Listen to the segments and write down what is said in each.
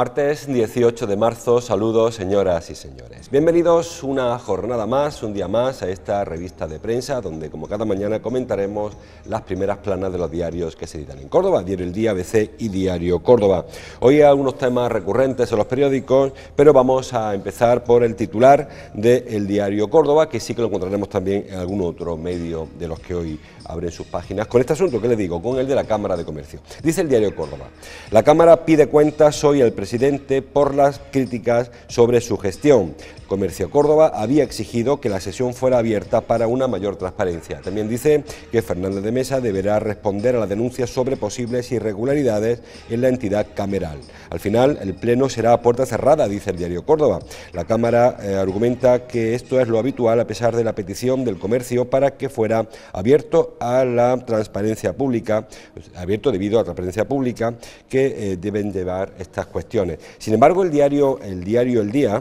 Martes 18 de marzo, saludos señoras y señores. Bienvenidos una jornada más, un día más a esta revista de prensa donde como cada mañana comentaremos las primeras planas de los diarios que se editan en Córdoba, Diario El Día, ABC y Diario Córdoba. Hoy algunos temas recurrentes en los periódicos, pero vamos a empezar por el titular del El Diario Córdoba, que sí que lo encontraremos también en algún otro medio de los que hoy abre sus páginas con este asunto que le digo, con el de la Cámara de Comercio. Dice el diario Córdoba, la Cámara pide cuentas hoy al presidente por las críticas sobre su gestión. Comercio Córdoba había exigido que la sesión fuera abierta para una mayor transparencia. También dice que Fernández de Mesa deberá responder a la denuncia sobre posibles irregularidades en la entidad cameral. Al final, el Pleno será a puerta cerrada, dice el diario Córdoba. La Cámara eh, argumenta que esto es lo habitual a pesar de la petición del comercio para que fuera abierto a la transparencia pública, pues, abierto debido a la transparencia pública que eh, deben llevar estas cuestiones. Sin embargo, el diario El, diario el Día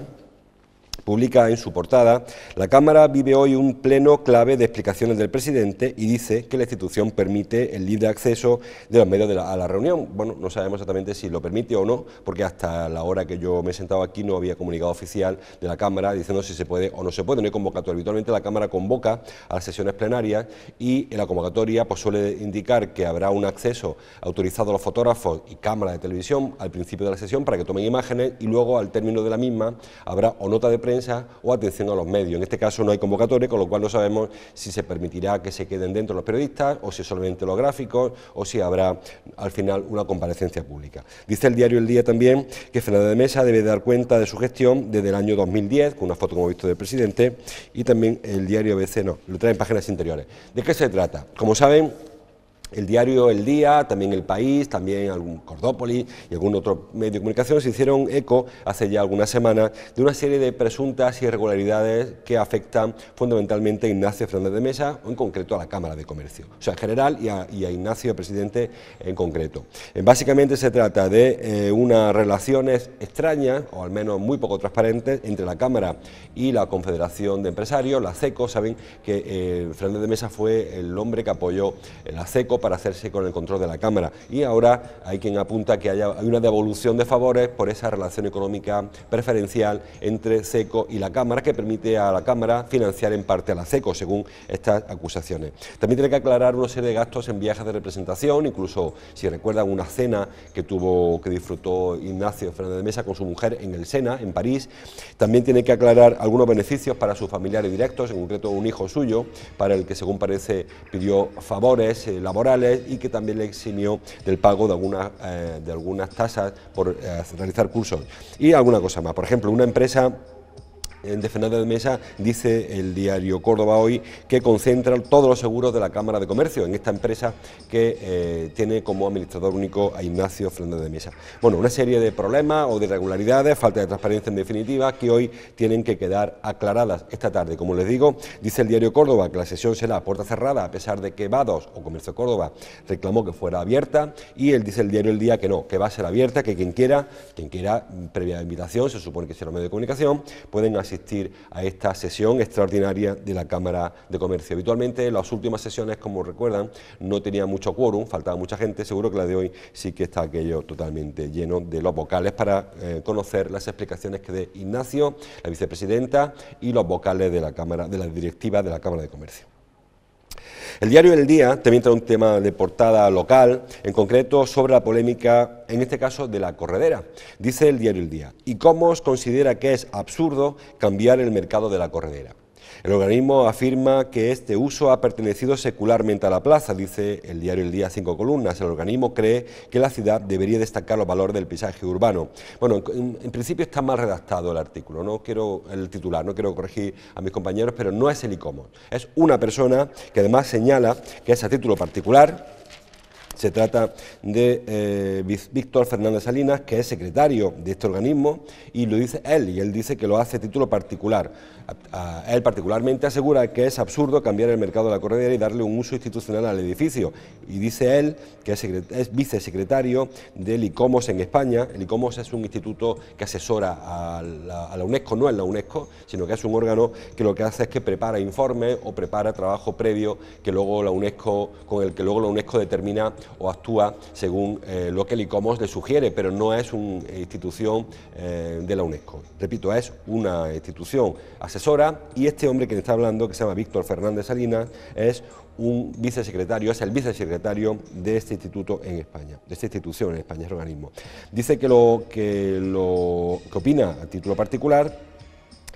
Publica en su portada, la Cámara vive hoy un pleno clave de explicaciones del presidente y dice que la institución permite el libre acceso de los medios a la reunión. Bueno, no sabemos exactamente si lo permite o no, porque hasta la hora que yo me he sentado aquí no había comunicado oficial de la Cámara diciendo si se puede o no se puede. No hay convocatoria. Habitualmente la Cámara convoca a las sesiones plenarias y en la convocatoria pues, suele indicar que habrá un acceso autorizado a los fotógrafos y Cámara de televisión al principio de la sesión para que tomen imágenes y luego al término de la misma habrá o nota de prensa o atención a los medios. En este caso no hay convocatoria, con lo cual no sabemos si se permitirá que se queden dentro los periodistas o si solamente los gráficos o si habrá al final una comparecencia pública. Dice el diario El Día también que Fernando de Mesa debe dar cuenta de su gestión desde el año 2010, con una foto como he visto del presidente, y también el diario ABC no, lo trae en páginas interiores. ¿De qué se trata? Como saben, el diario El Día, también El País, también algún Cordópolis y algún otro medio de comunicación se hicieron eco hace ya algunas semanas de una serie de presuntas irregularidades que afectan fundamentalmente a Ignacio Fernández de Mesa, o en concreto a la Cámara de Comercio, o sea, en general y a, Ignacio, presidente, en concreto. Eh, básicamente se trata de eh, unas relaciones extrañas, o al menos muy poco transparentes, entre la Cámara y la Confederación de Empresarios, la CECO. Saben que eh, Fernández de Mesa fue el hombre que apoyó la CECO para hacerse con el control de la Cámara. Y ahora hay quien apunta que hay una devolución de favores por esa relación económica preferencial entre SECO y la Cámara, que permite a la Cámara financiar en parte a la SECO, según estas acusaciones. También tiene que aclarar una serie de gastos en viajes de representación, incluso si recuerdan una cena que tuvo, que disfrutó Ignacio Fernández de Mesa con su mujer en el Sena, en París. También tiene que aclarar algunos beneficios para sus familiares directos, en concreto un hijo suyo, para el que según parece pidió favores eh, laborales y que también le eximió del pago de algunas, eh, de algunas tasas por eh, realizar cursos y alguna cosa más. Por ejemplo, una empresa en Fernández de Mesa, dice el diario Córdoba hoy, que concentra todos los seguros de la Cámara de Comercio en esta empresa que eh, tiene como administrador único a Ignacio Fernández de Mesa. Bueno, una serie de problemas o de irregularidades, falta de transparencia en definitiva, que hoy tienen que quedar aclaradas esta tarde. Como les digo, dice el diario Córdoba que la sesión será a puerta cerrada, a pesar de que Vados o Comercio Córdoba reclamó que fuera abierta, y él dice el diario El Día que no, que va a ser abierta, que quien quiera, quien quiera, mm, previa invitación, se supone que será un medio de comunicación, pueden asistir a esta sesión extraordinaria de la Cámara de Comercio. Habitualmente en las últimas sesiones, como recuerdan, no tenía mucho quórum, faltaba mucha gente, seguro que la de hoy sí que está aquello totalmente lleno de los vocales para eh, conocer las explicaciones que dé Ignacio, la vicepresidenta, y los vocales de la Cámara, de la directiva de la Cámara de Comercio. El diario El Día también trae un tema de portada local, en concreto sobre la polémica, en este caso, de la corredera. Dice el diario El Día, ¿y cómo os considera que es absurdo cambiar el mercado de la corredera? El organismo afirma que este uso ha pertenecido secularmente a la plaza, dice el diario El Día Cinco Columnas. El organismo cree que la ciudad debería destacar los valores del paisaje urbano. Bueno, en, principio está mal redactado el artículo, no quiero el titular, no quiero corregir a mis compañeros, pero no es el ICOMO. Es una persona que además señala que es a título particular, se trata de eh, Víctor Fernández Salinas, que es secretario de este organismo, y lo dice él, y él dice que lo hace a título particular él particularmente asegura que es absurdo cambiar el mercado de la corredera y darle un uso institucional al edificio. Y dice él que es, vicesecretario del ICOMOS en España. El ICOMOS es un instituto que asesora a la, UNESCO, no es la UNESCO, sino que es un órgano que lo que hace es que prepara informes o prepara trabajo previo que luego la UNESCO, con el que luego la UNESCO determina o actúa según eh, lo que el ICOMOS le sugiere, pero no es una institución eh, de la UNESCO. Repito, es una institución y este hombre que está hablando, que se llama Víctor Fernández Salinas, es un vicesecretario, es el vicesecretario de este instituto en España, de esta institución en España, este organismo. Dice que lo que, lo, que opina a título particular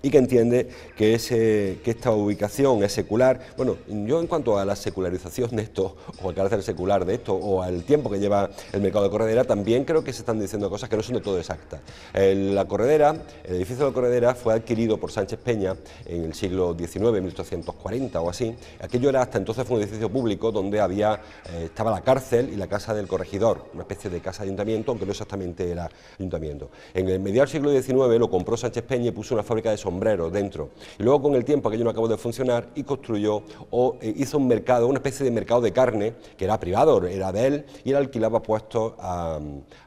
y que entiende que, ese, que esta ubicación es secular. Bueno, yo en cuanto a la secularización de esto, o al carácter secular de esto, o al tiempo que lleva el mercado de corredera, también creo que se están diciendo cosas que no son de todo exactas. El, la corredera, el edificio de la corredera fue adquirido por Sánchez Peña en el siglo XIX, 1840 o así. Aquello era hasta entonces un edificio público donde había, eh, estaba la cárcel y la casa del corregidor, una especie de casa de ayuntamiento, aunque no exactamente era ayuntamiento. En el mediado del siglo XIX lo compró Sánchez Peña y puso una fábrica de dentro. Y luego con el tiempo aquello no acabó de funcionar y construyó o eh, hizo un mercado, una especie de mercado de carne, que era privado, era de él, y él alquilaba puestos a,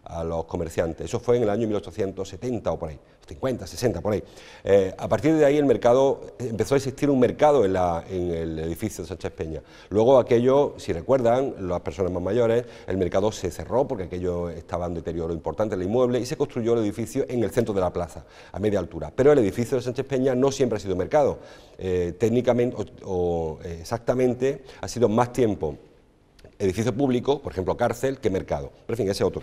a los comerciantes. Eso fue en el año 1870 o por ahí, 50, 60, por ahí. Eh, a partir de ahí el mercado, eh, empezó a existir un mercado en, la, en, el edificio de Sánchez Peña. Luego aquello, si recuerdan, las personas más mayores, el mercado se cerró porque aquello estaba en deterioro importante, el inmueble, y se construyó el edificio en el centro de la plaza, a media altura. Pero el edificio de Sánchez Peña no siempre ha sido mercado. Eh, técnicamente o exactamente ha sido más tiempo edificio público, por ejemplo cárcel, que mercado. Pero en fin, ese es otro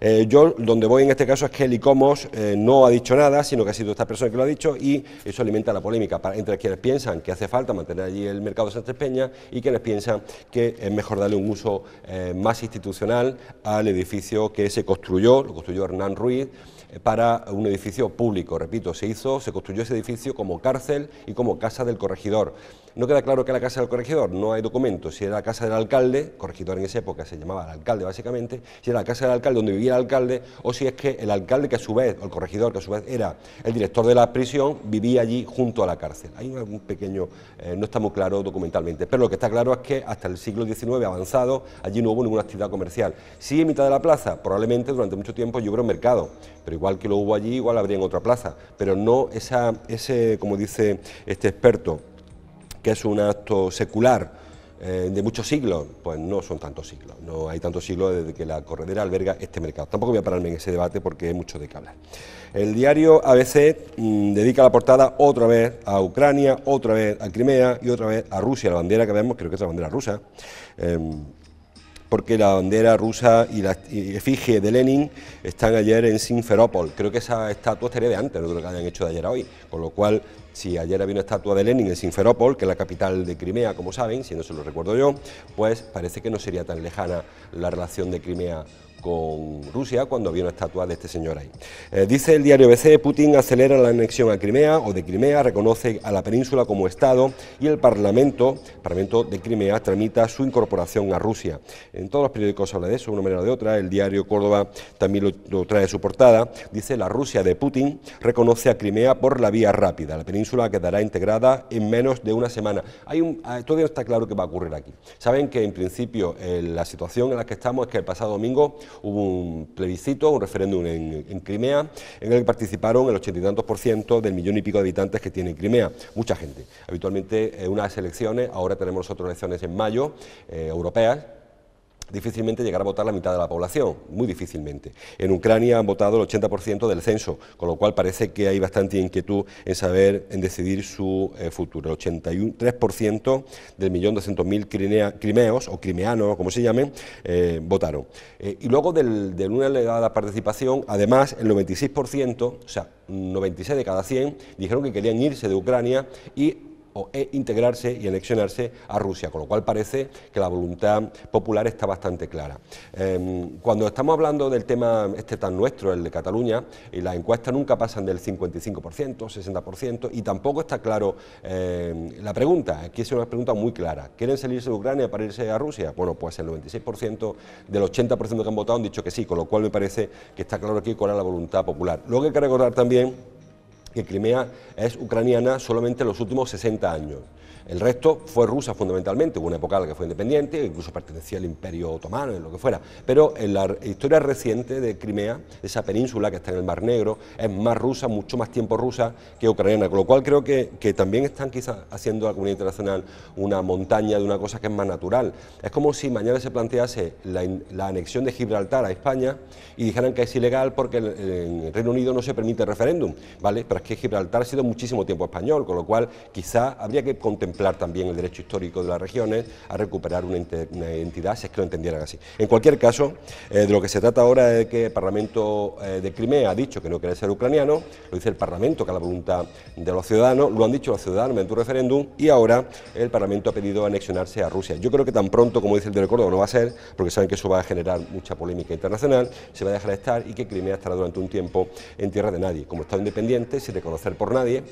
eh, yo donde voy en este caso es que el ICOMOS eh, no ha dicho nada, sino que ha sido esta persona que lo ha dicho y eso alimenta la polémica entre quienes piensan que hace falta mantener allí el mercado de Santos Peña y quienes piensan que es mejor darle un uso eh, más institucional al edificio que se construyó, lo construyó Hernán Ruiz para un edificio público, repito, se hizo, se construyó ese edificio como cárcel y como casa del corregidor. No queda claro que la casa del corregidor, no hay documentos. Si era la casa del alcalde, corregidor en esa época se llamaba el alcalde básicamente, si era la casa del alcalde donde vivía el alcalde, o si es que el alcalde que a su vez, o el corregidor que a su vez era el director de la prisión, vivía allí junto a la cárcel. Hay un pequeño, eh, no está muy claro documentalmente, pero lo que está claro es que hasta el siglo XIX avanzado allí no hubo ninguna actividad comercial. Sí en mitad de la plaza, probablemente durante mucho tiempo yo un mercado, pero igual que lo hubo allí, igual habría en otra plaza, pero no ese, como dice este experto, es un acto secular eh, de muchos siglos, pues no son tantos siglos, no hay tantos siglos desde que la corredera alberga este mercado. Tampoco voy a pararme en ese debate porque hay mucho de qué hablar. El diario ABC mm, dedica la portada otra vez a Ucrania, otra vez a Crimea y otra vez a Rusia. La bandera que vemos creo que es la bandera rusa. Em, porque la bandera rusa y la efigie de Lenin están ayer en Sinferopol... Creo que esa estatua estaría de antes, no creo que hayan hecho de ayer a hoy, con lo cual si ayer había una estatua de Lenin en Sinferopol... que es la capital de Crimea, como saben, si no se lo recuerdo yo, pues parece que no sería tan lejana la relación de Crimea con Rusia cuando había una estatua de este señor ahí. Eh, dice el diario BC, Putin acelera la anexión a Crimea o de Crimea, reconoce a la península como Estado y el Parlamento, Parlamento de Crimea tramita su incorporación a Rusia. En todos los periódicos habla de eso, de una manera o de otra. El diario Córdoba también lo, trae su portada. Dice, la Rusia de Putin reconoce a Crimea por la vía rápida. La península quedará integrada en menos de una semana. Hay un, ah, todavía está claro que va a ocurrir aquí. Saben que en principio eh, la situación en la que estamos es que el pasado domingo hubo un plebiscito, un referéndum en, Crimea, en el que participaron el ochenta y tantos por ciento del millón y pico de habitantes que tiene Crimea, mucha gente. Habitualmente eh, unas elecciones, ahora tenemos otras elecciones en mayo, eh, europeas, difícilmente llegar a votar la mitad de la población, muy difícilmente. En Ucrania han votado el 80% del censo, con lo cual parece que hay bastante inquietud en saber, en decidir su eh, futuro. El 83% del millón doscientos crimeos o crimeanos, como se llamen, eh, votaron. Eh, y luego de una elevada participación, además, el 96%, o sea, 96 de cada 100, dijeron que querían irse de Ucrania y o e integrarse y anexionarse a Rusia, con lo cual parece que la voluntad popular está bastante clara. Em, cuando estamos hablando del tema este tan nuestro, el de Cataluña, las encuestas nunca pasan del 55%, 60%, y tampoco está claro em, la pregunta, aquí es una pregunta muy clara, ¿quieren salirse de Ucrania para irse a Rusia? Bueno, pues el 96% del 80% que han votado han dicho que sí, con lo cual me parece que está claro aquí cuál es la voluntad popular. que hay que recordar también que Crimea es ucraniana solamente en los últimos 60 años. El resto fue rusa fundamentalmente, hubo una época en la que fue independiente, incluso pertenecía al Imperio Otomano, en lo que fuera. Pero en la historia reciente de Crimea, esa península que está en el Mar Negro, es más rusa, mucho más tiempo rusa que ucraniana, con lo cual creo que, que también están quizás haciendo a la comunidad internacional una montaña de una cosa que es más natural. Es como si mañana se plantease la, anexión de Gibraltar a España y dijeran que es ilegal porque en el Reino Unido no se permite referéndum, ¿vale? Pero es que Gibraltar ha sido muchísimo tiempo español, con lo cual quizá habría que contemplar también el derecho histórico de las regiones, a recuperar una, identidad, si es que lo entendieran así. En cualquier caso, eh, de lo que se trata ahora es que el Parlamento eh, de Crimea ha dicho que no quiere ser ucraniano, lo dice el Parlamento, que es la voluntad de los ciudadanos, lo han dicho los ciudadanos mediante un referéndum, y ahora el Parlamento ha pedido anexionarse a Rusia. Yo creo que tan pronto, como dice el de Córdoba, no va a ser, porque saben que eso va a generar mucha polémica internacional, se va a dejar de estar y que Crimea estará durante un tiempo en tierra de nadie, como Estado independiente, sin reconocer por nadie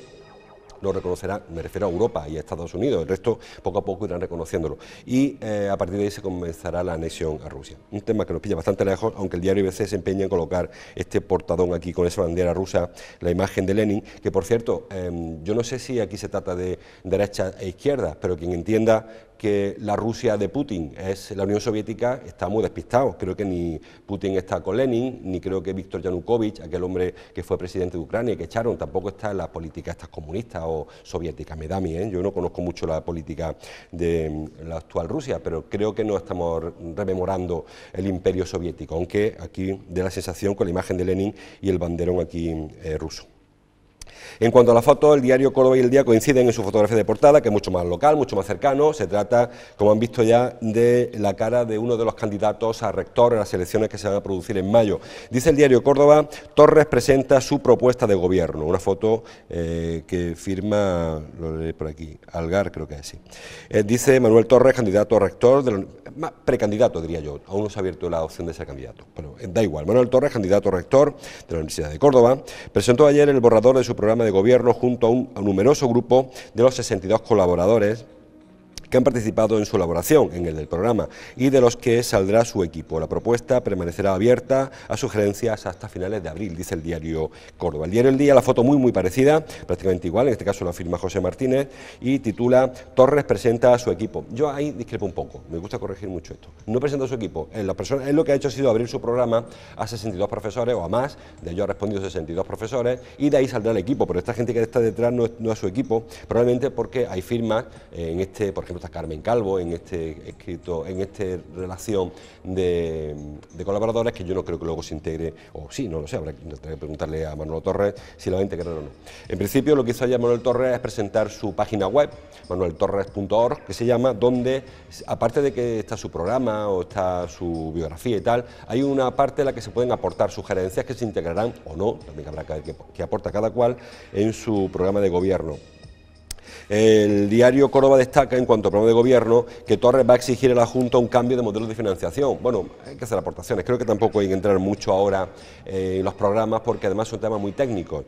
lo reconocerá, me refiero a Europa y a Estados Unidos, el resto poco a poco irán reconociéndolo. Y eh, a partir de ahí se comenzará la anexión a Rusia. Un tema que nos pilla bastante lejos, aunque el diario IBC se empeña en colocar este portadón aquí con esa bandera rusa, la imagen de Lenin, que por cierto, em, yo no sé si aquí se trata de derecha e izquierda, pero quien entienda que la Rusia de Putin es la Unión Soviética, está muy despistado. Creo que ni Putin está con Lenin, ni creo que Víctor Yanukovych, aquel hombre que fue presidente de Ucrania y que echaron, tampoco está en las política estas comunistas o soviéticas. Me da a mí, ¿eh? yo no conozco mucho la política de mm, la actual Rusia, pero creo que no estamos rememorando el imperio soviético, aunque aquí de la sensación con la imagen de Lenin y el banderón aquí eh, ruso. En cuanto a la foto, el diario Córdoba y el Día coinciden en su fotografía de portada, que es mucho más local, mucho más cercano. Se trata, como han visto ya, de la cara de uno de los candidatos a rector en las elecciones que se van a producir en mayo. Dice el diario Córdoba, Torres presenta su propuesta de gobierno. Una foto eh, que firma, lo leeré por aquí, Algar creo que es así. Eh, dice Manuel Torres, candidato a rector, precandidato diría yo, aún no se ha abierto la opción de ser candidato. Bueno, da igual, Manuel Torres, candidato a rector de la Universidad de Córdoba, presentó ayer el borrador de su programa de gobierno junto a un numeroso grupo de los 62 colaboradores que han participado en su elaboración, en el del programa, y de los que saldrá su equipo. La propuesta permanecerá abierta a sugerencias hasta finales de abril, dice el diario Córdoba. El diario El Día, la foto muy, muy parecida, prácticamente igual, en este caso la firma José Martínez, y titula Torres presenta a su equipo. Yo ahí discrepo un poco, me gusta corregir mucho esto. No presenta a su equipo, la persona, él lo que ha hecho ha sido abrir su programa a 62 profesores o a más, de ellos ha respondido 62 profesores, y de ahí saldrá el equipo, pero esta gente que está detrás no es, no es su equipo, probablemente porque hay firmas eh, en este, por ejemplo, Carmen Calvo en este escrito, en esta relación de, colaboradores, que yo no creo que luego se integre, o sí, no lo sé, habrá que, preguntarle a Manuel Torres si la va a integrar o no. En principio, lo que hizo ayer Manuel Torres es presentar su página web, manueltorres.org, que se llama, donde, aparte de que está su programa o está su biografía y tal, hay una parte en la que se pueden aportar sugerencias que se integrarán o no, también habrá que, que aporta cada cual en su programa de gobierno. El diario Córdoba destaca, en cuanto a programa de gobierno, que Torres va a exigir a la Junta un cambio de modelo de financiación. Bueno, hay que hacer aportaciones. Creo que tampoco hay que entrar mucho ahora eh, en los programas porque además son temas muy técnicos.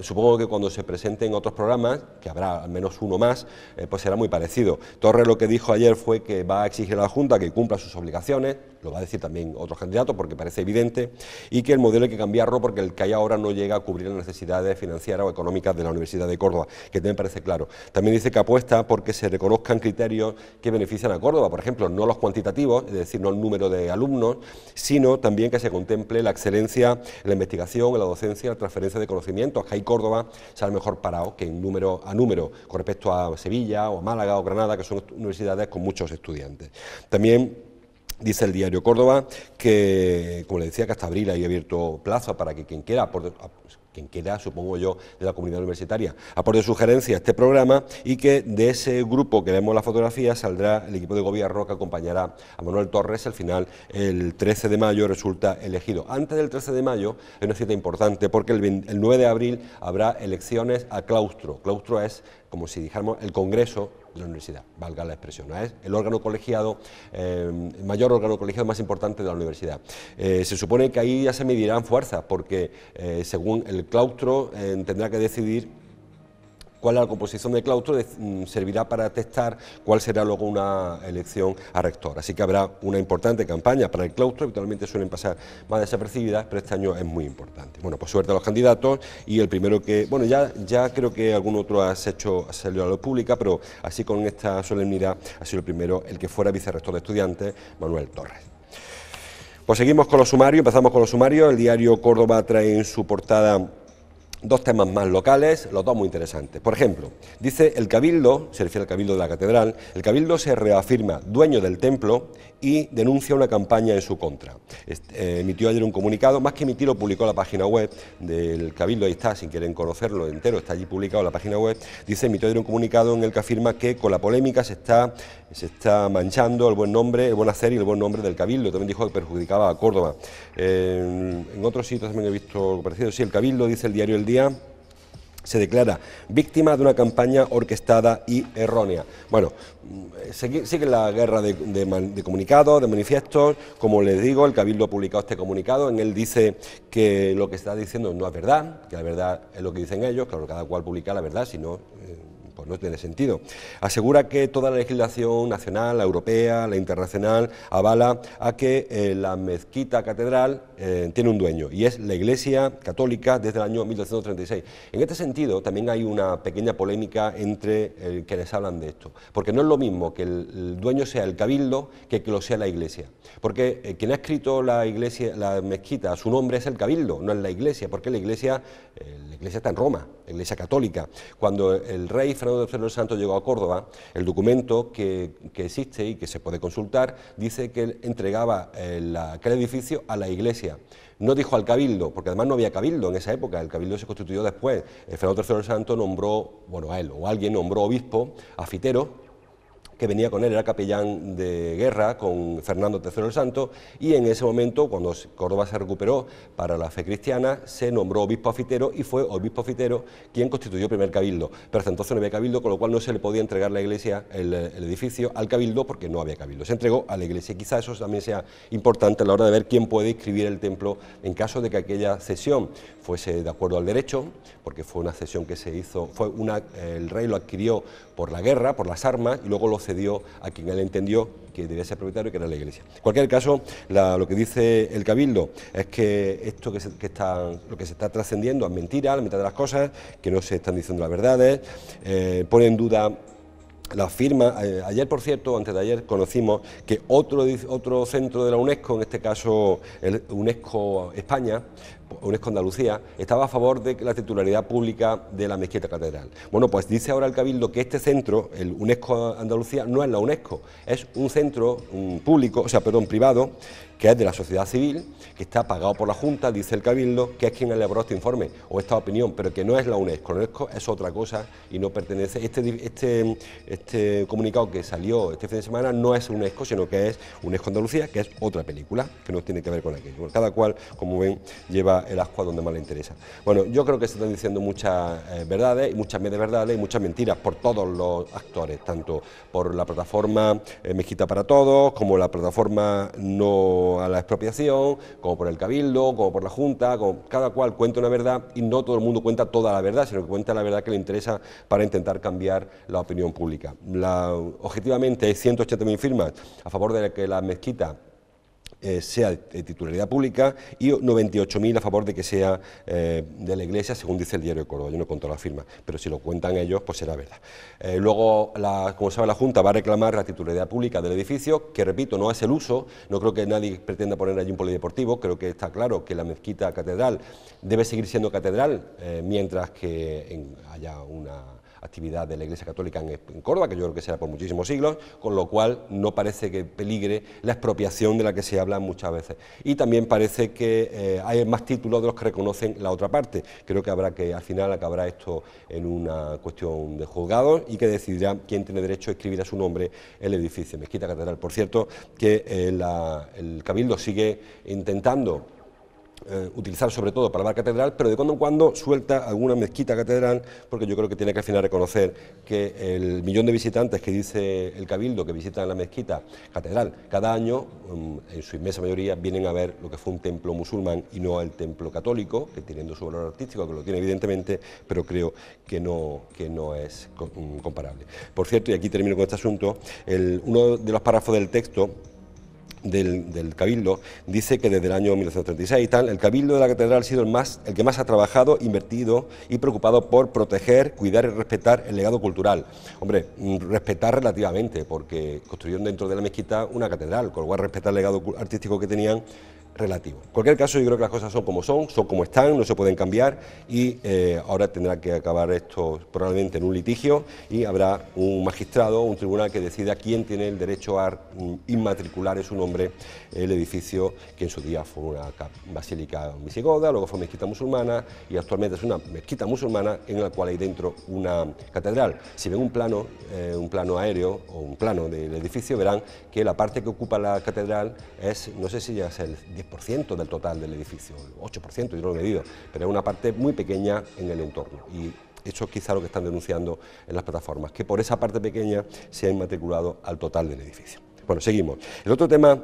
supongo que cuando se presenten otros programas, que habrá al menos uno más, eh, pues será muy parecido. Torres lo que dijo ayer fue que va a exigir a la Junta que cumpla sus obligaciones, lo va a decir también otro candidato, porque parece evidente, y que el modelo hay que cambiarlo porque el que hay ahora no llega a cubrir las necesidades financieras o económicas de la Universidad de Córdoba, que también parece claro. También dice que apuesta porque se reconozcan criterios que benefician a Córdoba, por ejemplo, no los cuantitativos, es decir, no el número de alumnos, sino también que se contemple la excelencia en la investigación, en la docencia, la transferencia de conocimientos, que hay Córdoba el mejor parado que en número a número con respecto a Sevilla o Málaga o Granada, que son universidades con muchos estudiantes. También Dice el diario Córdoba que, como le decía, que hasta abril hay abierto plazo para que quien quiera, quien quiera, supongo yo, de la comunidad universitaria, aporte sugerencias a este programa y que de ese grupo que vemos la fotografía saldrá el equipo de gobierno que acompañará a Manuel Torres. Al final, el 13 de mayo resulta elegido. Antes del 13 de mayo es una cita importante porque el, el 9 de abril habrá elecciones a claustro. Claustro es, como si dijéramos, el Congreso de la universidad, valga la expresión. Es el órgano colegiado, eh, el mayor órgano colegiado más importante de la universidad. Eh, se supone que ahí ya se medirán fuerzas, porque eh, según el claustro tendrá que decidir cuál es la composición del claustro, mm, servirá para testar cuál será luego una elección a rector. Así que habrá una importante campaña para el claustro, habitualmente suelen pasar más desapercibidas, pero este año es muy importante. Bueno, pues suerte a los candidatos y el primero que, bueno, ya, ya creo que algún otro ha hecho, salido a la pública, pero así con esta solemnidad ha sido el primero, el que fuera vicerrector de estudiantes, Manuel Torres. Pues seguimos con los sumarios, empezamos con los sumarios. El diario Córdoba trae en su portada dos temas más locales, los dos muy interesantes. Por ejemplo, dice el cabildo, se refiere al cabildo de la catedral, el cabildo se reafirma dueño del templo y denuncia una campaña en su contra. Eh, emitió ayer un comunicado, más que emitirlo, publicó la página web del Cabildo, ahí está, sin quieren conocerlo entero, está allí publicado la página web, dice, emitió ayer un comunicado en el que afirma que con la polémica se está, se está manchando el buen nombre, el buen hacer y el buen nombre del Cabildo. También dijo que perjudicaba a Córdoba. en otros sitios también he visto lo parecido. Sí, el Cabildo, dice el diario El Día, se declara víctima de una campaña orquestada y errónea. Bueno, sigue, la guerra de, comunicados, de manifiestos. Como les digo, el Cabildo ha publicado este comunicado. En él dice que lo que está diciendo no es verdad, que la verdad es lo que dicen ellos, claro, cada cual publica la verdad, si no. Eh, pues no tiene sentido. Asegura que toda la legislación nacional, la europea, la internacional, avala a que eh, la mezquita catedral eh, tiene un dueño y es la Iglesia Católica desde el año 1236. En este sentido, también hay una pequeña polémica entre que quienes hablan de esto, porque no es lo mismo que el, dueño sea el cabildo que que lo sea la Iglesia, porque eh, quien ha escrito la iglesia, la mezquita, su nombre es el cabildo, no es la Iglesia, porque la Iglesia, la Iglesia está en Roma, la Iglesia Católica. Cuando el rey Fernando III del Santo llegó a Córdoba, el documento que, existe y que se puede consultar dice que él entregaba el, eh, aquel edificio a la iglesia. No dijo al cabildo, porque además no había cabildo en esa época, el cabildo se constituyó después. El Fernando III Santo nombró, bueno, a él o alguien nombró obispo a que venía con él, era capellán de guerra con Fernando III el Santo, y en ese momento, cuando Córdoba se recuperó para la fe cristiana, se nombró obispo afitero y fue obispo afitero quien constituyó el primer cabildo. Pero hasta entonces no había cabildo, con lo cual no se le podía entregar la iglesia, el, edificio, al cabildo porque no había cabildo. Se entregó a la iglesia. Quizá eso también sea importante a la hora de ver quién puede inscribir el templo en caso de que aquella cesión fuese de acuerdo al derecho, porque fue una cesión que se hizo, fue una, el rey lo adquirió por la guerra, por las armas, y luego lo cedió dio a quien él entendió que debía ser propietario, que era la iglesia. En cualquier caso, lo que dice el Cabildo es que esto que, se, está, lo que se está trascendiendo es mentira, la mitad de las cosas, que no se están diciendo las verdades, eh, pone en duda la firma, eh, ayer por cierto, antes de ayer, conocimos que otro, otro centro de la UNESCO, en este caso el UNESCO España, UNESCO Andalucía, estaba a favor de la titularidad pública de la mezquita catedral. Bueno, pues dice ahora el Cabildo que este centro, el UNESCO Andalucía, no es la UNESCO, es un centro público, o sea, perdón, privado, que es de la sociedad civil, que está pagado por la Junta, dice el Cabildo, que es quien elaboró este informe o esta opinión, pero que no es la UNESCO. La UNESCO es otra cosa y no pertenece. Este, este, este comunicado que salió este fin de semana no es UNESCO, sino que es UNESCO Andalucía, que es otra película, que no tiene que ver con aquello. Cada cual, como ven, lleva el asco a donde más le interesa. Bueno, yo creo que se están diciendo muchas eh, verdades y muchas medias verdades y muchas mentiras por todos los actores, tanto por la plataforma eh, Mejita para Todos como la plataforma No a la expropiación, como por el cabildo, como por la Junta, cada cual cuenta una verdad y no todo el mundo cuenta toda la verdad, sino que cuenta la verdad que le interesa para intentar cambiar la opinión pública. objetivamente hay 180.000 firmas a favor de que la mezquita eh, sea de titularidad pública y 98.000 a favor de que sea eh, de la Iglesia, según dice el diario de Córdoba. Yo no conto la firma, pero si lo cuentan ellos, pues será verdad. Eh, luego, la, como sabe, la Junta va a reclamar la titularidad pública del edificio, que repito, no es el uso, no creo que nadie pretenda poner allí un polideportivo, creo que está claro que la mezquita catedral debe seguir siendo catedral mientras que haya una actividad de la Iglesia Católica en, Córdoba, que yo creo que será por muchísimos siglos, con lo cual no parece que peligre la expropiación de la que se habla muchas veces. Y también parece que eh, hay más títulos de los que reconocen la otra parte. Creo que habrá que al final acabará esto en una cuestión de juzgados y que decidirá quién tiene derecho a escribir a su nombre el edificio, Mezquita Catedral. Por cierto, que eh, el Cabildo sigue intentando eh, utilizar sobre todo para la catedral, pero de cuando en cuando suelta alguna mezquita catedral, porque yo creo que tiene que al final reconocer que el millón de visitantes que dice el Cabildo que visitan la mezquita catedral cada año, mm, en su inmensa mayoría vienen a ver lo que fue un templo musulmán y no el templo católico, que teniendo su valor artístico, que lo tiene evidentemente, pero creo que no, que no es mm, comparable. Por cierto, y aquí termino con este asunto, uno de los párrafos del texto del, del, Cabildo dice que desde el año 1936 y tal, el Cabildo de la Catedral ha sido el, más, el que más ha trabajado, invertido y preocupado por proteger, cuidar y respetar el legado cultural. Hombre, mm, respetar relativamente, porque construyeron dentro de la mezquita una catedral, con lo cual respetar el legado artístico que tenían relativo. En cualquier caso, yo creo que las cosas son como son, son como están, no se pueden cambiar y eh, ahora tendrá que acabar esto probablemente en un litigio y habrá un magistrado, un tribunal que decida quién tiene el derecho a mm, inmatricular en su nombre el edificio que en su día fue una basílica misigoda, luego fue mezquita musulmana y actualmente es una mezquita musulmana en la cual hay dentro una catedral. Si ven un plano, eh, un plano aéreo o un plano del edificio, verán que la parte que ocupa la catedral es, no sé si ya es el ciento del total del edificio, 8% yo lo he medido, pero es una parte muy pequeña en el entorno. Y eso es quizá lo que están denunciando en las plataformas, que por esa parte pequeña se ha inmatriculado al total del edificio. Bueno, seguimos. El otro tema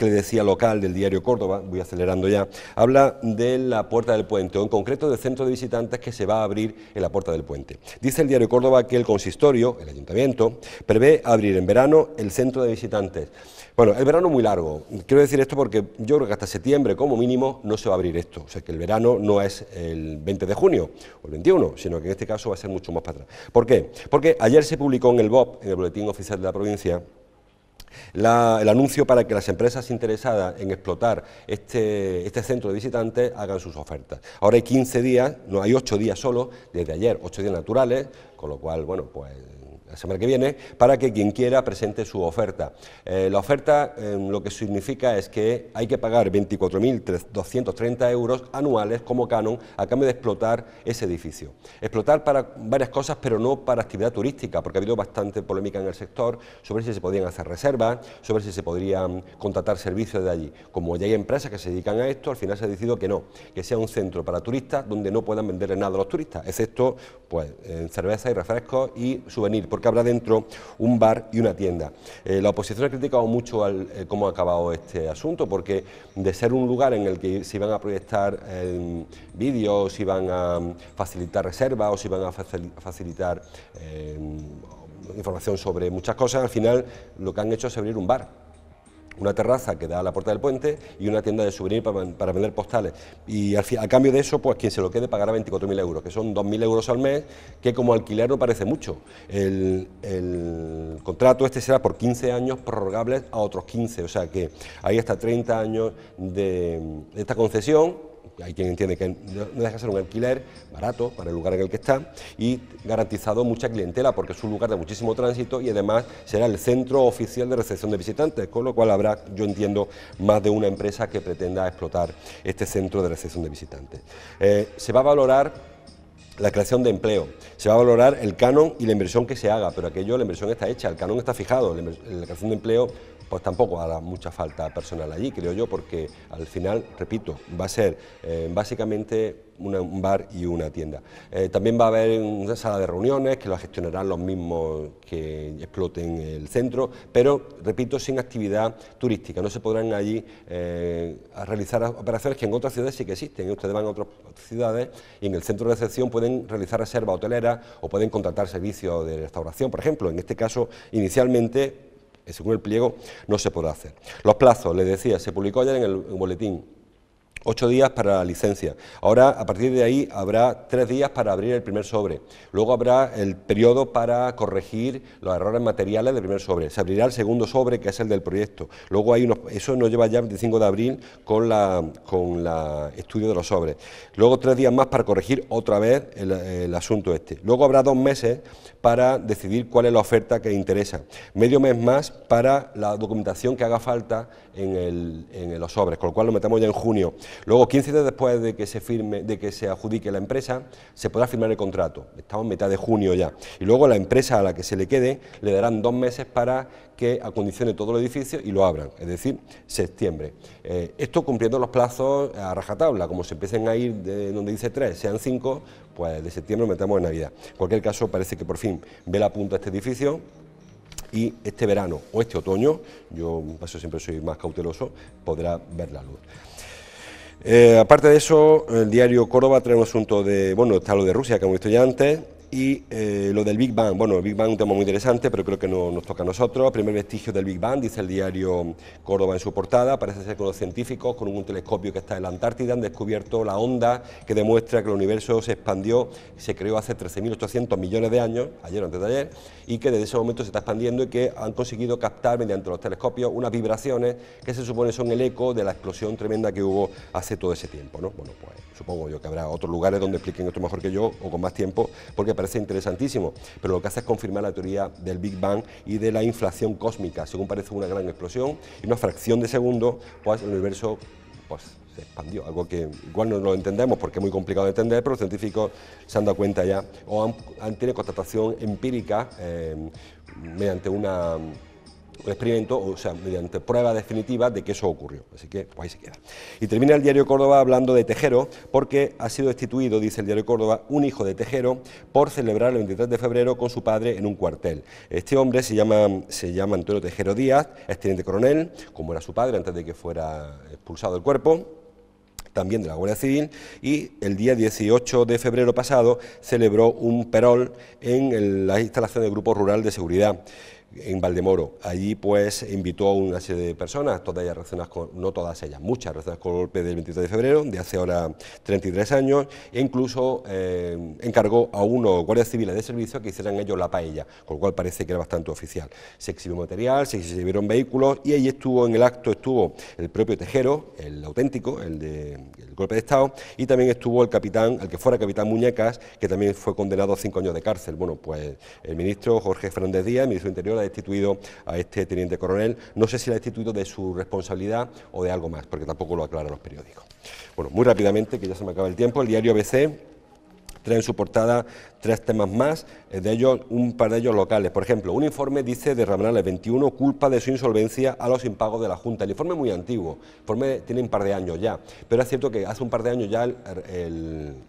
...que le decía local del diario Córdoba, voy acelerando ya, habla de la puerta del puente, o en concreto del centro de visitantes que se va a abrir en la puerta del puente. Dice el diario Córdoba que el consistorio, el ayuntamiento, prevé abrir en verano el centro de visitantes. Bueno, el verano es muy largo. Quiero decir esto porque yo creo que hasta septiembre, como mínimo, no se va a abrir esto. O sea, que el verano no es el 20 de junio o el 21, sino que en este caso va a ser mucho más para atrás. ¿Por qué? Porque ayer se publicó en el BOP, en el Boletín Oficial de la Provincia, el anuncio para que las empresas interesadas en explotar este, este, centro de visitantes hagan sus ofertas. Ahora hay 15 días, no hay 8 días solo, desde ayer, 8 días naturales, con lo cual, bueno, pues la semana que viene, para que quien quiera presente su oferta. Eh, la oferta eh, lo que significa es que hay que pagar 24.230 euros anuales como canon a cambio de explotar ese edificio. Explotar para varias cosas, pero no para actividad turística, porque ha habido bastante polémica en el sector sobre si se podían hacer reservas, sobre si se podrían contratar servicios de allí. Como ya hay empresas que se dedican a esto, al final se ha decidido que no, que sea un centro para turistas donde no puedan venderle nada a los turistas, excepto pues, cerveza y refrescos y souvenirs que habrá dentro un bar y una tienda. Eh, la oposición ha criticado mucho eh, cómo ha acabado este asunto, porque de ser un lugar en el que se iban a proyectar em, vídeos, se iban a em, facilitar reservas o se iban a facilitar em, información sobre muchas cosas, al final lo que han hecho es abrir un bar una terraza que da a la puerta del puente y una tienda de souvenir para, vender postales. Y al, a cambio de eso, pues quien se lo quede pagará 24.000 euros, que son 2.000 euros al mes, que como alquiler no parece mucho. El, contrato este será por 15 años prorrogables a otros 15, o sea que hay hasta 30 años de esta concesión hay quien entiende que no deja de ser un alquiler barato para el lugar en el que está y garantizado mucha clientela porque es un lugar de muchísimo tránsito y además será el centro oficial de recepción de visitantes, con lo cual habrá, yo entiendo, más de una empresa que pretenda explotar este centro de recepción de visitantes. Eh, se va a valorar la creación de empleo. Se va a valorar el canon y la inversión que se haga, pero aquello, la inversión está hecha, el canon está fijado, la creación de empleo pues tampoco hará mucha falta personal allí, creo yo, porque al final, repito, va a ser eh, básicamente un bar y una tienda. Eh, también va a haber una sala de reuniones que la gestionarán los mismos que exploten el centro, pero, repito, sin actividad turística. No se podrán allí eh, realizar operaciones que en otras ciudades sí que existen. Ustedes van a otras ciudades y en el centro de recepción pueden realizar reserva hotelera o pueden contratar servicios de restauración, por ejemplo. En este caso, inicialmente según el pliego, no se podrá hacer. Los plazos, les decía, se publicó ayer en el boletín ocho días para la licencia. Ahora, a partir de ahí, habrá tres días para abrir el primer sobre. Luego habrá el periodo para corregir los errores materiales del primer sobre. Se abrirá el segundo sobre, que es el del proyecto. Luego hay unos, eso nos lleva ya el 25 de abril con la con la estudio de los sobres. Luego tres días más para corregir otra vez el, el asunto este. Luego habrá dos meses para decidir cuál es la oferta que interesa. Medio mes más para la documentación que haga falta en, los sobres, con lo cual lo metemos ya en junio. Luego, 15 días después de que se firme, de que se adjudique la empresa, se podrá firmar el contrato. Estamos en mitad de junio ya. Y luego la empresa a la que se le quede le darán dos meses para que acondicione todo el edificio y lo abran, es decir, septiembre. Eh, esto cumpliendo los plazos a rajatabla, como se empiecen a ir de donde dice tres, sean cinco, pues de septiembre metemos en Navidad. En cualquier caso, parece que por fin ve la punta de este edificio y este verano o este otoño, yo siempre soy más cauteloso, podrá ver la luz. Eh, aparte de eso, el diario Córdoba trae un asunto de, bueno, está lo de Rusia que hemos visto ya antes, y eh, lo del Big Bang, bueno, el Big Bang es un tema muy interesante, pero creo que no nos toca a nosotros. Primer vestigio del Big Bang, dice el diario Córdoba en su portada, parece ser que los científicos con un telescopio que está en la Antártida han descubierto la onda que demuestra que el universo se expandió, se creó hace 13.800 millones de años, ayer o antes de ayer, y que desde ese momento se está expandiendo y que han conseguido captar mediante los telescopios unas vibraciones que se supone son el eco de la explosión tremenda que hubo hace todo ese tiempo. ¿no? Bueno, pues supongo yo que habrá otros lugares donde expliquen esto mejor que yo o con más tiempo porque parece interesantísimo, pero lo que hace es confirmar la teoría del Big Bang y de la inflación cósmica, según parece una gran explosión y una fracción de segundo, pues el universo pues se expandió, algo que igual no lo entendemos porque es muy complicado de entender, pero los científicos se han dado cuenta ya o han, tenido constatación empírica eh, mediante una experimento, o sea, mediante prueba definitiva de que eso ocurrió. Así que pues ahí se queda. Y termina el diario Córdoba hablando de Tejero, porque ha sido destituido, dice el diario Córdoba, un hijo de Tejero por celebrar el 23 de febrero con su padre en un cuartel. Este hombre se llama, se llama Antonio Tejero Díaz, es teniente coronel, como era su padre antes de que fuera expulsado del cuerpo también de la Guardia Civil, y el día 18 de febrero pasado celebró un perol en la instalación del Grupo Rural de Seguridad en Valdemoro. Allí pues invitó a una serie de personas, todas ellas relacionadas con, no todas ellas, muchas relacionadas con el golpe del 23 de febrero, de hace ahora 33 años, e incluso eh, encargó a unos guardias civiles de servicio que hicieran ellos la paella, con lo cual parece que era bastante oficial. Se exhibió material, se exhibieron vehículos y allí estuvo en el acto estuvo el propio Tejero, el auténtico, el de el golpe de Estado, y también estuvo el capitán, el que fuera capitán Muñecas, que también fue condenado a cinco años de cárcel. Bueno, pues el ministro Jorge Fernández Díaz, ministro Interior, ha destituido a este teniente coronel. No sé si la ha destituido de su responsabilidad o de algo más, porque tampoco lo aclaran los periódicos. Bueno, muy rápidamente, que ya se me acaba el tiempo, el diario ABC traen en su portada tres temas más, eh, de ellos un par de ellos locales. Por ejemplo, un informe dice de Ramanales 21 culpa de su insolvencia a los impagos de la Junta. El informe es muy antiguo, el informe tiene un par de años ya, pero es cierto que hace un par de años ya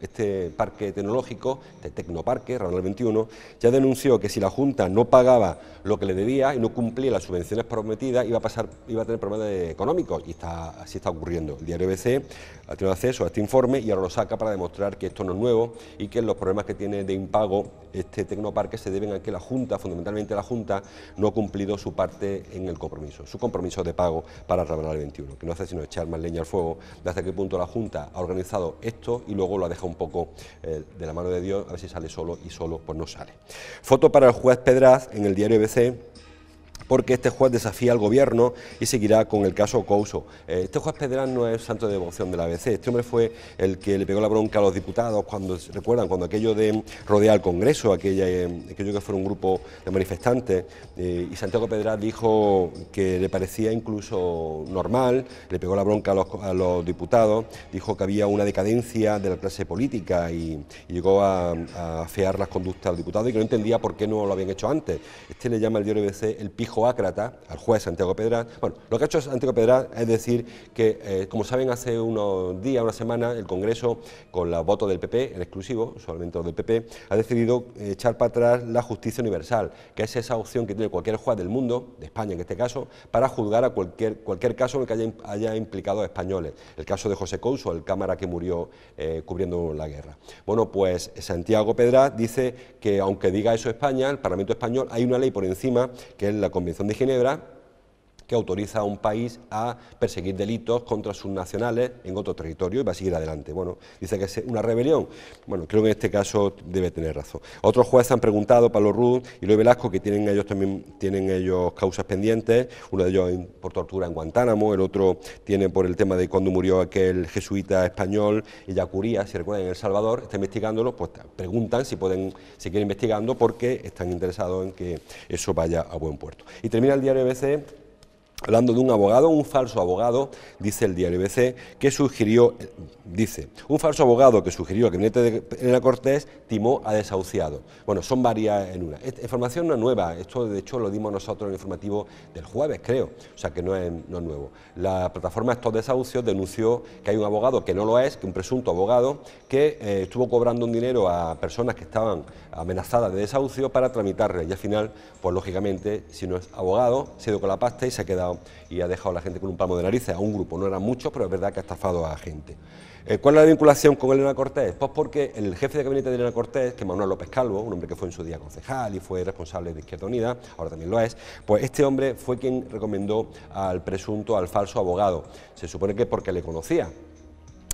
este parque tecnológico, este Tecnoparque, Ramanales 21, ya denunció que si la Junta no pagaba lo que le debía y no cumplía las subvenciones prometidas, iba a, pasar, iba a tener problemas económicos y está, así está ocurriendo. El diario BC ha tenido acceso a este informe y ahora lo saca para demostrar que esto no es nuevo y que los problemas que tiene de impago este tecnoparque se deben a que la Junta, fundamentalmente la Junta, no ha cumplido su parte en el compromiso, su compromiso de pago para el 21, que no hace sino echar más leña al fuego de hasta qué punto la Junta ha organizado esto y luego lo ha dejado un poco eh, de la mano de Dios, a ver si sale solo y solo pues no sale. Foto para el juez Pedraz en el diario BC porque este juez desafía al gobierno y seguirá con el caso Couso. Eh, este juez Pedrán no es santo de devoción de la ABC, este hombre fue el que le pegó la bronca a los diputados cuando, recuerdan, cuando aquello de rodear el Congreso, aquella, eh, aquello que fue un grupo de manifestantes, eh, y Santiago Pedrán dijo que le parecía incluso normal, le pegó la bronca a los, diputados, dijo que había una decadencia de la clase política y, llegó a, a afear las conductas al diputado y que no entendía por qué no lo habían hecho antes. Este le llama el diario ABC el pijo al juez Santiago Pedra. Bueno, lo que ha hecho Santiago Pedraz es decir que, eh, como saben, hace unos días, una semana, el Congreso, con los votos del PP, el exclusivo, solamente los del PP, ha decidido echar para atrás la justicia universal, que es esa opción que tiene cualquier juez del mundo, de España en este caso, para juzgar a cualquier, cualquier caso en el que haya, implicado a españoles. El caso de José Couso, el cámara que murió eh, cubriendo la guerra. Bueno, pues Santiago Pedraz dice que, aunque diga eso España, el Parlamento español, hay una ley por encima, que es la Convención son de Ginebra que autoriza a un país a perseguir delitos contra sus nacionales en otro territorio y va a seguir adelante. Bueno, dice que es una rebelión. Bueno, creo que en este caso debe tener razón. Otros jueces han preguntado, Pablo Ruz y Luis Velasco, que tienen ellos también tienen ellos causas pendientes, uno de ellos por tortura en Guantánamo, el otro tiene por el tema de cuando murió aquel jesuita español, Yacuría, si recuerdan, en El Salvador, está investigándolo, pues preguntan si pueden seguir investigando porque están interesados en que eso vaya a buen puerto. Y termina el diario ABC Hablando de un abogado, un falso abogado, dice el diario BC, que sugirió, dice, un falso abogado que sugirió al gabinete de la Cortés timó a desahuciado. Bueno, son varias en una. información no es nueva, esto de hecho lo dimos nosotros en el informativo del jueves, creo, o sea que no es, no nuevo. La plataforma Estos Desahucios denunció que hay un abogado que no lo es, que un presunto abogado, que eh, estuvo cobrando un dinero a personas que estaban amenazadas de desahucio para tramitarle y al final pues lógicamente, si no es abogado, se ha con la pasta y se ha quedado y ha dejado a la gente con un palmo de narices, a un grupo, no eran muchos, pero es verdad que ha estafado a gente. Eh, ¿Cuál es la vinculación con Elena Cortés? Pues porque el jefe de gabinete de Elena Cortés, que es Manuel López Calvo, un hombre que fue en su día concejal y fue responsable de Izquierda Unida, ahora también lo es, pues este hombre fue quien recomendó al presunto, al falso abogado. Se supone que porque le conocía,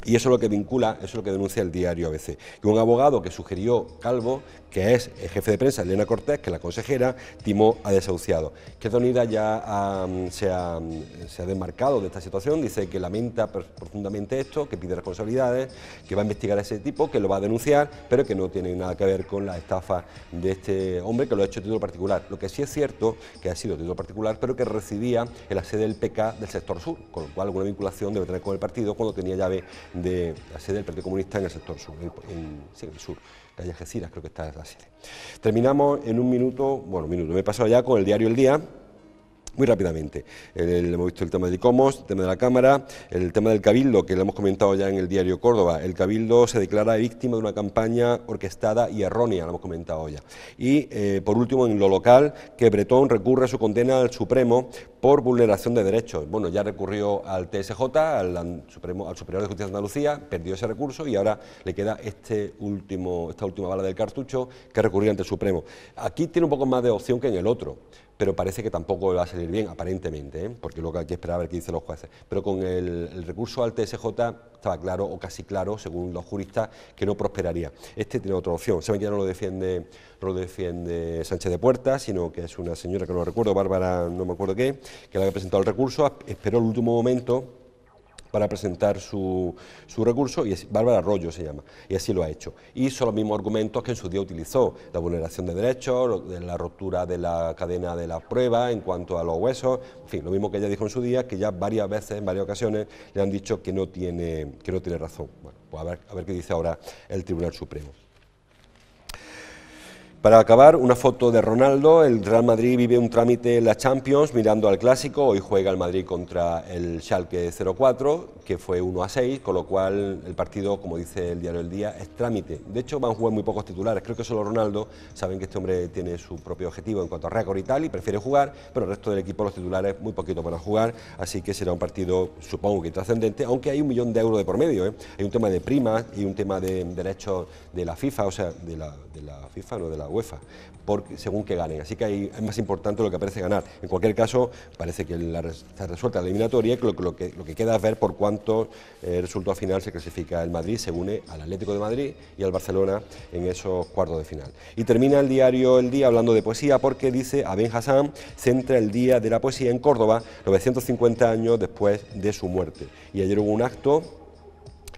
y eso es lo que vincula, eso es lo que denuncia el diario ABC. Que un abogado que sugirió Calvo que es el jefe de prensa, Elena Cortés, que la consejera, timó ha desahuciado... ...que Donida ya se, ha, desmarcado de esta situación, dice que lamenta profundamente esto, que pide responsabilidades, que va a investigar a ese tipo, que lo va a denunciar, pero que no tiene nada que ver con la estafa de este hombre que lo ha hecho de título particular. Lo que sí es cierto, que ha sido de título particular, pero que recibía en la sede del PK del sector sur, con lo cual alguna vinculación debe tener con el partido cuando tenía llave de la sede del Partido Comunista en el sector sur, en el sur calle creo que está así. Terminamos en un minuto, bueno, un minuto, me he pasado ya con el diario El Día, muy rápidamente, hemos visto el tema de ICOMOS, el tema de la Cámara, el tema del Cabildo, que lo hemos comentado ya en el diario Córdoba. El Cabildo se declara víctima de una campaña orquestada y errónea, lo hemos comentado ya. Y, eh, por último, en lo local, que Bretón recurre a su condena al Supremo por vulneración de derechos. Bueno, ya recurrió al TSJ, al, Supremo, al Superior de Justicia de Andalucía, perdió ese recurso y ahora le queda este último, esta última bala del cartucho que recurrir ante el Supremo. Aquí tiene un poco más de opción que en el otro pero parece que tampoco va a salir bien, aparentemente, ¿eh? porque que hay que esperar a ver qué dicen los jueces. Pero con el, recurso al TSJ estaba claro, o casi claro, según los juristas, que no prosperaría. Este tiene otra opción. Saben que ya no lo defiende, no lo defiende Sánchez de Puerta, sino que es una señora que no recuerdo, Bárbara, no me acuerdo qué, que le había presentado el recurso, esperó el último momento para presentar su, recurso, y es, Bárbara Arroyo se llama, y así lo ha hecho. Y son los mismos argumentos que en su día utilizó, la vulneración de derechos, la rotura de la cadena de la prueba en cuanto a los huesos, en fin, lo mismo que ella dijo en su día, que ya varias veces, en varias ocasiones, le han dicho que no tiene, que no tiene razón. Bueno, pues a ver qué dice ahora el Tribunal Supremo. Para acabar, una foto de Ronaldo. El Real Madrid vive un trámite en la Champions mirando al clásico. Hoy juega el Madrid contra el Schalke 04, que fue 1 a 6, con lo cual el partido, como dice el diario del Día, es trámite. De hecho, van a jugar muy pocos titulares. Creo que solo Ronaldo. Saben que este hombre tiene su propio objetivo en cuanto a récord y tal, y prefiere jugar, pero el resto del equipo, los titulares, muy poquito para jugar. Así que será un partido, supongo que trascendente, aunque hay un millón de euros de por medio. ¿eh? Hay un tema de primas y un tema de derechos de la FIFA, o sea, de la, FIFA, no de la UEFA, porque, según que ganen. Así que es más importante lo que parece ganar. En cualquier caso, parece que la, resuelta la eliminatoria y lo, que, queda es ver por cuánto resultó eh, resultado final se clasifica el Madrid, se une al Atlético de Madrid y al Barcelona en esos cuartos de final. Y termina el diario El Día hablando de poesía porque dice Aben Hassan centra el Día de la Poesía en Córdoba 950 años después de su muerte. Y ayer hubo un acto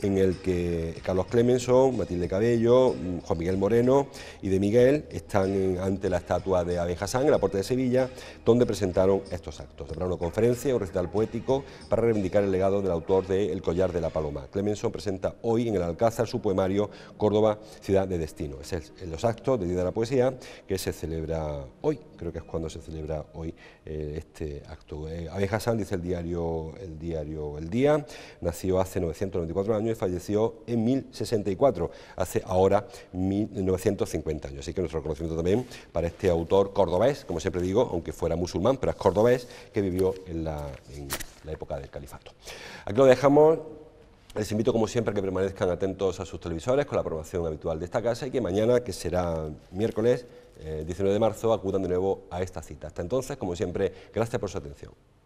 en el que Carlos Clemenson, Matilde Cabello, Juan Miguel Moreno y de Miguel están ante la estatua de Abejasán en la Puerta de Sevilla, donde presentaron estos actos. Habrá una conferencia, un recital poético para reivindicar el legado del autor de El collar de la paloma. Clemenson presenta hoy en el Alcázar su poemario Córdoba, ciudad de destino. Es el, los actos de Día de la Poesía que se celebra hoy, creo que es cuando se celebra hoy eh, este acto. Eh, Abejasán dice el diario, el diario El Día, nació hace 994 años falleció en 1064, hace ahora 1950 años. Así que nuestro reconocimiento también para este autor cordobés, como siempre digo, aunque fuera musulmán, pero es cordobés, que vivió en la, época del califato. Aquí lo dejamos. Les invito, como siempre, a que permanezcan atentos a sus televisores con la aprobación habitual de esta casa y que mañana, que será miércoles 19 eh, de marzo, acudan de nuevo a esta cita. Hasta entonces, como siempre, gracias por su atención.